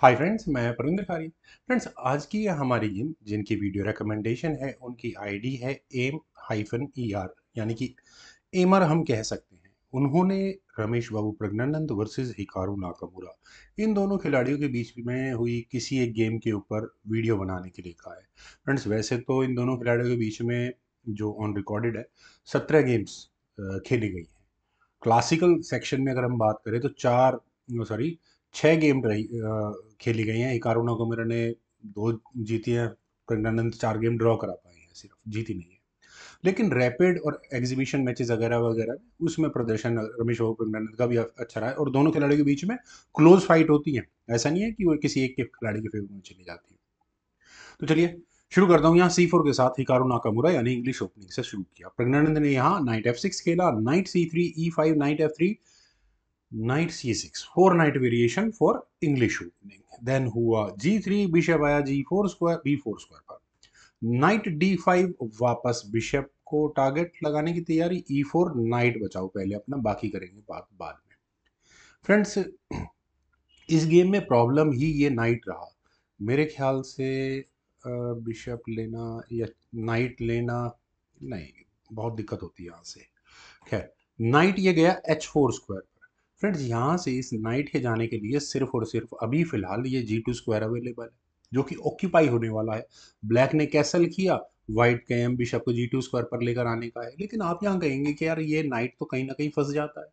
hi friends मैं परविंदर खारी friends आज की हमारी जिम जिनकी वीडियो रिकमेंडेशन है उनकी आईडी है एम हाइफन ई आर यानी कि एम आर हम कह सकते हैं उन्होंने Ramesh Babu Praggnanandhaa versus Hikaru Nakamura इन दोनों खिलाड़ियों के बीच में हुई किसी एक गेम के ऊपर वीडियो बनाने के लिए कहा है फ्रेंड्स वैसे तो इन दोनों खिलाड़ियों के बीच में जो ऑन रिकॉर्डेड है सत्रह गेम्स खेली गई हैं क्लासिकल सेक्शन में अगर हम बात करें तो चार सॉरी छः गेम रही खेली गई हैं को मेरा ने दो जीती हैं प्रज्ञानंद चार गेम ड्रॉ करा पाए हैं सिर्फ जीती नहीं है लेकिन रैपिड और एग्जीबिशन मैचेस वगैरह वगैरह उसमें प्रदर्शन रमेश बाबू प्रज्ञानंद का भी अच्छा रहा है और दोनों खिलाड़ियों के बीच में क्लोज फाइट होती है ऐसा नहीं है कि वो किसी एक के खिलाड़ी के फेवर में चली जाती है तो चलिए शुरू करता हूँ यहाँ सी फोर के साथ हिकारो नाकामुरा यानी इंग्लिश ओपनिंग से शुरू किया प्रज्ञानंद ने यहाँ नाइट एफ सिक्स खेला knight C three E five knight F three knight c6 4 knight variation for english opening then हुआ g3 bishop आया g4 square b4 square पर knight d5 वापस bishop को टारगेट लगाने की तैयारी e4 नाइट बचाओ पहले अपना बाकी करेंगे बात बाद में फ्रेंड्स इस गेम में प्रॉब्लम ही ये नाइट रहा मेरे ख्याल से बिशप लेना या नाइट लेना नहीं बहुत दिक्कत होती है यहाँ से खैर नाइट ये गया एच फोर स्क्वायर फ्रेंड्स यहाँ से इस नाइट के जाने के लिए सिर्फ और सिर्फ अभी फ़िलहाल ये जी टू स्क्वायर अवेलेबल है जो कि ऑक्यूपाई होने वाला है ब्लैक ने कैसल किया व्हाइट के एम बिशप को जी टू स्क्वायर पर लेकर आने का है लेकिन आप यहाँ कहेंगे कि यार ये नाइट तो कहीं ना कहीं फंस जाता है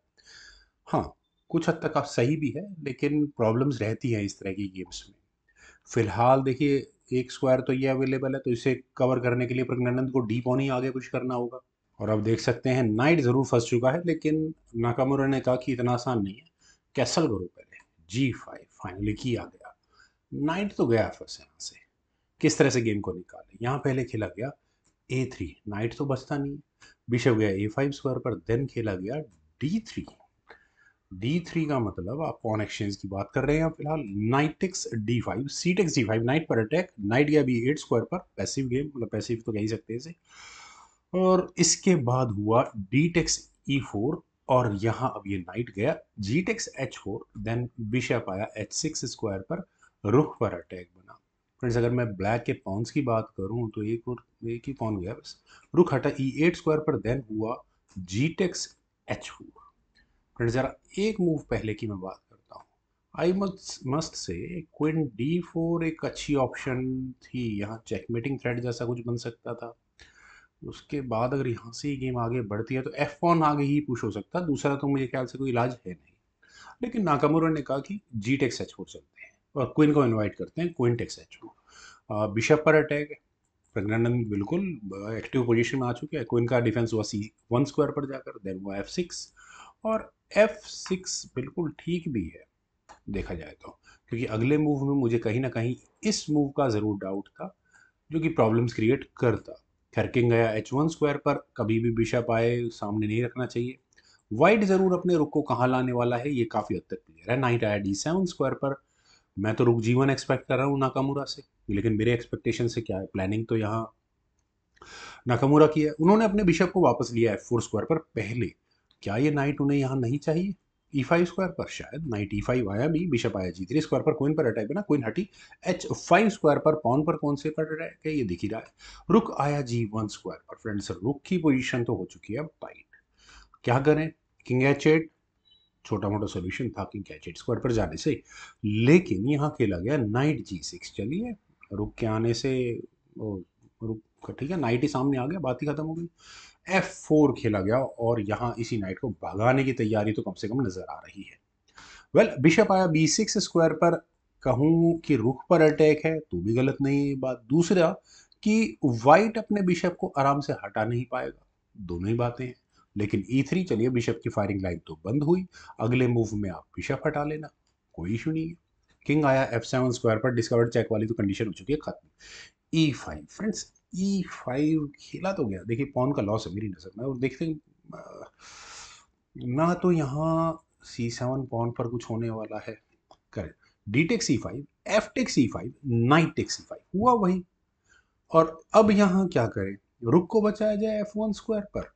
हाँ कुछ हद तक आप सही भी है लेकिन प्रॉब्लम्स रहती हैं इस तरह की गेम्स में फिलहाल देखिए एक स्क्वायर तो ये अवेलेबल है तो इसे कवर करने के लिए प्रज्ञानंद को डी पॉन ही आगे कुछ करना होगा और अब देख सकते हैं नाइट ज़रूर फंस चुका है लेकिन नाकामुरा ने कहा कि इतना आसान नहीं है कैसल करो पहले जी फाइव फाइनली किया गया नाइट तो गया फंस यहाँ से किस तरह से गेम को निकाले यहाँ पहले खेला गया ए थ्री नाइट तो बचता नहीं बिशप गया ए फाइव स्क्वायर पर देन खेला गया डी थ्री डी थ्री का मतलब आप पॉन एक्सचेंज की बात कर रहे हैं फिलहाल knight D five C takes D five knight पर अटैक नाइट गया बी एट स्क्वायर पर पैसिव गेम मतलब पैसिव तो कह ही सकते हैं इसे और इसके बाद हुआ डी टेक्स ई फोर और यहाँ अब ये नाइट गया G takes H four then bishop आया एच सिक्स स्क्वायर पर रुख पर अटैक बना फ्रेंड्स अगर मैं ब्लैक के पॉन्स की बात करूँ तो एक और एक ही पॉन गया बस रुख हटा ई एट स्क्वायर पर देन हुआ G takes H four friends ज़रा एक मूव पहले की मैं बात करता हूँ I must must say queen D four एक अच्छी ऑप्शन थी यहाँ चेकमेटिंग थ्रेड जैसा कुछ बन सकता था उसके बाद अगर यहाँ से ही गेम आगे बढ़ती है तो एफ वन आगे ही पुश हो सकता है दूसरा तो मुझे ख्याल से कोई इलाज है नहीं लेकिन नाकामोरा ने कहा कि जी टेक्स एच हो सकते हैं और क्विन को इनवाइट करते हैं क्विन टेक्स एच हो बिशप पर अटैक है प्रज्ञानंद बिल्कुल एक्टिव पोजीशन में आ चुके हैं क्विन का डिफेंस हुआ सी वन स्क्वायर पर जाकर देन हुआ एफ सिक्स और एफ सिक्स बिल्कुल ठीक भी है देखा जाए तो क्योंकि अगले मूव में मुझे कहीं ना कहीं इस मूव का ज़रूर डाउट था जो कि प्रॉब्लम्स क्रिएट करता थरकिंग गया एच वन स्क्वायर पर कभी भी बिशप आए सामने नहीं रखना चाहिए वाइट ज़रूर अपने रुख को कहाँ लाने वाला है ये काफ़ी हद तक क्लियर है नाइट आया डी सेवन स्क्वायर पर मैं तो रुक जीवन एक्सपेक्ट कर रहा हूँ नाकामूरा से लेकिन मेरे एक्सपेक्टेशन से क्या है प्लानिंग तो यहाँ नाकामूरा की है उन्होंने अपने बिशप को वापस लिया है फोर स्क्वायर पर पहले क्या ये नाइट उन्हें यहाँ नहीं चाहिए ई फाइव स्क्वायर पर शायद नाइट ई फाइव आया भी बिशप आया जी थ्री स्क्वायर पर कोइन पर अटैक बना कोइन हटी एच फाइव स्क्वायर पर पॉन पर कौन से पर अटैक है ये दिख ही रहा है रुक आया जी वन स्क्वायर पर फ्रेंड्स रुक की पोजिशन तो हो चुकी है बाइट क्या करें किंग एच एट छोटा मोटा सोल्यूशन था किंग एच एट स्क्वायर पर जाने से लेकिन यहाँ खेला गया नाइट जी सिक्स चलिए रुक के आने से रुक ठीक है नाइट ही सामने आ गया बात ही खत्म हो गई एफ फोर खेला गया और यहाँ इसी नाइट को भगाने की तैयारी तो कम से कम नज़र आ रही है वेल well, बिशप आया बी सिक्स स्क्वायर पर कहूँ कि रुख पर अटैक है तो भी गलत नहीं है बात दूसरा कि वाइट अपने बिशप को आराम से हटा नहीं पाएगा दोनों ही बातें हैं लेकिन ई e थ्री चलिए बिशप की फायरिंग लाइन तो बंद हुई अगले मूव में आप बिशप हटा लेना कोई इशू नहीं है किंग आया एफ सेवन स्क्वायर पर डिस्कवर्ड चेक वाली तो कंडीशन हो चुकी है खत्म E five friends E five खेला तो गया देखिए पॉन का लॉस है मेरी नज़र में और देखते ना तो यहाँ सी सेवन पॉन पर कुछ होने वाला है करें D take C five F take C five knight take C five हुआ वही और अब यहाँ क्या करें रुक को बचाया जाए एफ वन स्क्वायर पर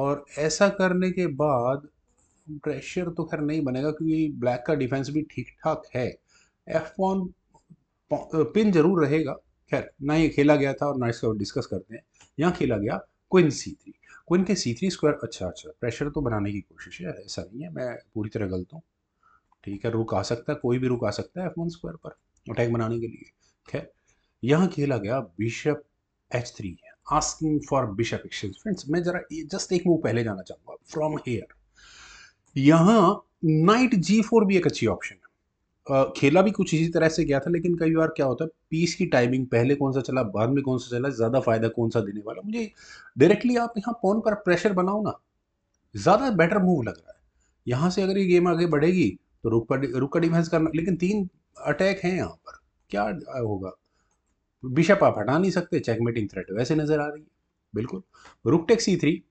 और ऐसा करने के बाद प्रेशर तो खैर नहीं बनेगा क्योंकि ब्लैक का डिफेंस भी ठीक ठाक है एफ वन पिन जरूर रहेगा खैर ना ये खेला गया था और ना इसको डिस्कस करते हैं यहाँ खेला गया क्विन सी थ्री क्विन के सी थ्री स्क्वायर अच्छा अच्छा प्रेशर तो बनाने की कोशिश है ऐसा नहीं है मैं पूरी तरह गलत हूँ ठीक है रुक आ सकता है कोई भी रुक आ सकता है एफ वन स्क्वायर पर अटैक बनाने के लिए खैर यहाँ खेला गया bishop H three asking for bishop exchange friends मैं जरा जस्ट एक मूव पहले जाना चाहूंगा फ्रॉम हेयर यहाँ नाइट जी फोर भी एक अच्छी ऑप्शन खेला भी कुछ इसी तरह से गया था लेकिन कई बार क्या होता है पीस की टाइमिंग पहले कौन सा चला बाद में कौन सा चला ज़्यादा फ़ायदा कौन सा देने वाला मुझे डायरेक्टली आप यहाँ पोन पर प्रेशर बनाओ ना ज़्यादा बेटर मूव लग रहा है यहाँ से अगर ये गेम आगे बढ़ेगी तो रुक पर रुक का डिफेंस करना लेकिन तीन अटैक हैं यहाँ पर क्या होगा बिशप आप हटा नहीं सकते चेकमेटिंग थ्रेट वैसे नज़र आ रही है बिल्कुल रुकटेक सी थ्री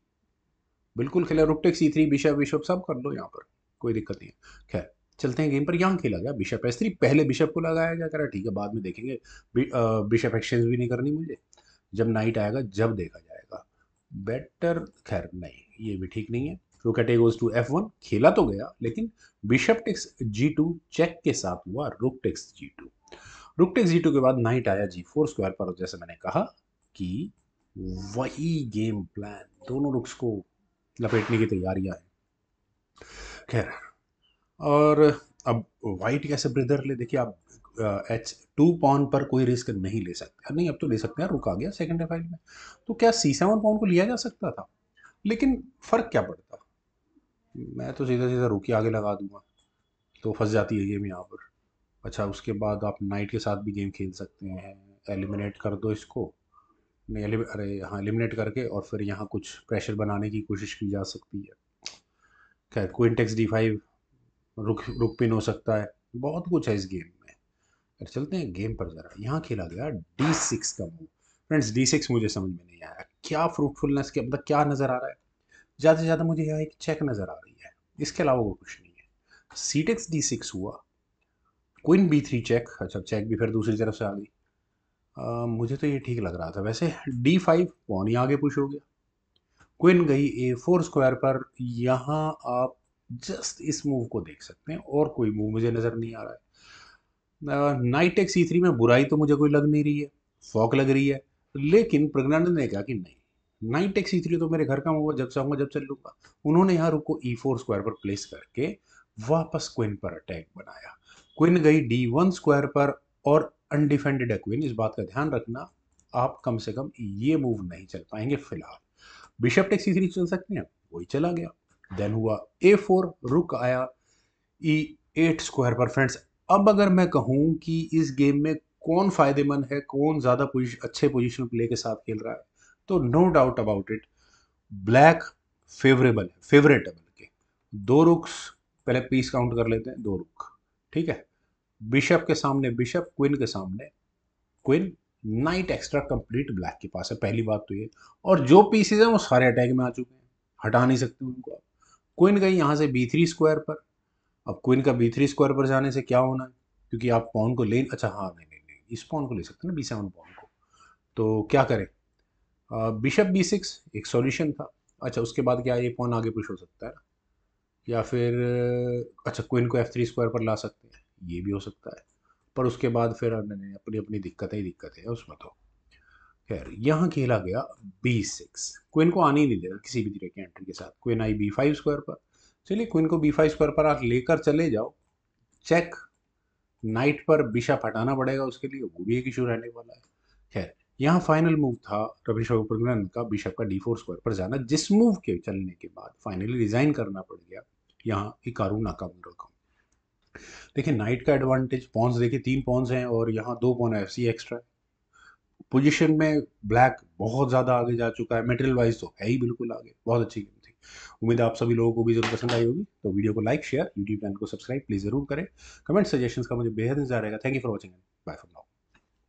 बिल्कुल खेला rook take C three bishop bishop सब कर लो यहाँ पर कोई दिक्कत नहीं है खैर चलते हैं गेम पर यहाँ खेला गया बिशप एस थ्री पहले बिशप को लगाया गया करा ठीक है बाद में देखेंगे बिशप एक्सचेंज भी नहीं करनी मुझे जब नाइट आएगा जब देखा जाएगा बेटर खैर नहीं ये भी ठीक नहीं है रुक रोक टेगोज टू एफ वन खेला तो गया लेकिन bishop takes G two check के साथ हुआ rook takes G two rook takes G two के बाद नाइट आया जी फोर स्क्वायर पर जैसे मैंने कहा कि वही गेम प्लान दोनों रुक्स को लपेटने की तैयारियां हैं खैर और अब वाइट कैसे ब्रिदर ले देखिए आप एच टू पॉन पर कोई रिस्क नहीं ले सकते नहीं अब तो ले सकते हैं रुका गया सेकेंड एफ में तो क्या सी सेवन पॉन को लिया जा सकता था लेकिन फ़र्क क्या पड़ता मैं तो सीधा सीधा रुकी आगे लगा दूंगा तो फंस जाती है गेम यहाँ पर अच्छा उसके बाद आप नाइट के साथ भी गेम खेल सकते हैं एलिमिनेट कर दो इसको नहीं अरे यहाँ एलिमिनेट करके और फिर यहाँ कुछ प्रेशर बनाने की कोशिश की जा सकती है खैर क्विंटेक्स डी फाइव रुक रुक पिन हो सकता है बहुत कुछ है इस गेम में अगर चलते हैं गेम पर ज़रा यहाँ खेला गया डी सिक्स का मूव फ्रेंड्स डी सिक्स मुझे समझ में नहीं आया क्या फ्रूटफुलनेस के अब तक क्या नज़र आ रहा है ज़्यादा से ज़्यादा मुझे यहाँ एक चेक नज़र आ रही है इसके अलावा वो कुछ नहीं है सी टेक्स डी सिक्स हुआ क्विन बी थ्री चेक अच्छा चेक भी फिर दूसरी तरफ से आ गई मुझे तो ये ठीक लग रहा था वैसे डी फाइव पौनी आगे पुश हो गया क्विन गई ए फोर स्क्वायर पर यहाँ आप जस्ट इस मूव को देख सकते हैं और कोई मूव मुझे नज़र नहीं आ रहा है knight x e e three में बुराई तो मुझे कोई लग नहीं रही है फॉक लग रही है लेकिन प्रज्ञानंद ने कहा कि नहीं knight x e e three तो मेरे घर का मूव जब चाहूंगा जब चल लूंगा उन्होंने यहाँ रुको ई फोर स्क्वायर पर प्लेस करके वापस क्विन पर अटैक बनाया क्विन गई डी वन स्क्वायर पर और अनडिफेंडेड है क्विन इस बात का ध्यान रखना आप कम से कम ये मूव नहीं चल पाएंगे फिलहाल बिशप टेक्सी थ्री चल सकते हैं वही चला गया देन हुआ ए फोर रुक आया ई एट स्क्वायर पर फ्रेंड्स अब अगर मैं कहूँ कि इस गेम में कौन फ़ायदेमंद है कौन ज़्यादा पोजिश, अच्छे पोजिशन प्ले के साथ खेल रहा है तो no doubt about it black favourable है फेवरेटेबल के दो रुक्स पहले पीस काउंट कर लेते हैं दो रुक ठीक है बिशप के सामने बिशप क्विन के सामने queen knight extra complete black के पास है पहली बात तो ये और जो पीसीज हैं वो सारे अटैक में आ चुके हैं हटा नहीं सकते उनको आप क्विन गई यहाँ से बी थ्री स्क्वायर पर अब क्विन का बी थ्री स्क्वायर पर जाने से क्या होना है क्योंकि आप पॉन को ले अच्छा हाँ नहीं नहीं नहीं इस पॉन को ले सकते ना बी सेवन पॉन को तो क्या करें बिशप बी सिक्स एक सॉल्यूशन था अच्छा उसके बाद क्या ये पॉन आगे पुश हो सकता है या फिर अच्छा क्विन को एफ थ्री स्क्वायर पर ला सकते हैं ये भी हो सकता है पर उसके बाद फिर अपनी अपनी दिक्कतें ही दिक्कतें उसमें तो खैर यहाँ खेला गया बी सिक्स क्वीन को आने ही नहीं देगा किसी भी तरह की एंट्री के साथ क्वीन आई बी फाइव स्क्वायर पर चलिए क्वीन को बी फाइव स्क्वायर पर आप लेकर चले जाओ चेक नाइट पर बिशप हटाना पड़ेगा उसके लिए वो भी एक इशू रहने वाला है खैर यहाँ फाइनल मूव था रविश प्रगनन का बिशप का डी फोर स्क्वायर पर जाना जिस मूव के चलने के बाद फाइनली रिजाइन करना पड़ गया यहाँ इकारू नाकामुरा को देखिए नाइट का एडवांटेज पॉन्स देखिए तीन पॉन्स हैं और यहाँ दो pawn f c extra position में ब्लैक बहुत ज़्यादा आगे जा चुका है मेटेरियल वाइज तो है ही बिल्कुल आगे बहुत अच्छी गेम थी उम्मीद आप सभी लोगों को भी जरूर पसंद आई होगी तो वीडियो को लाइक शेयर यूट्यूब चैनल को सब्सक्राइब प्लीज़ जरूर करें कमेंट सजेशन का मुझे बेहद इंतजार रहेगा thank you for watching bye for now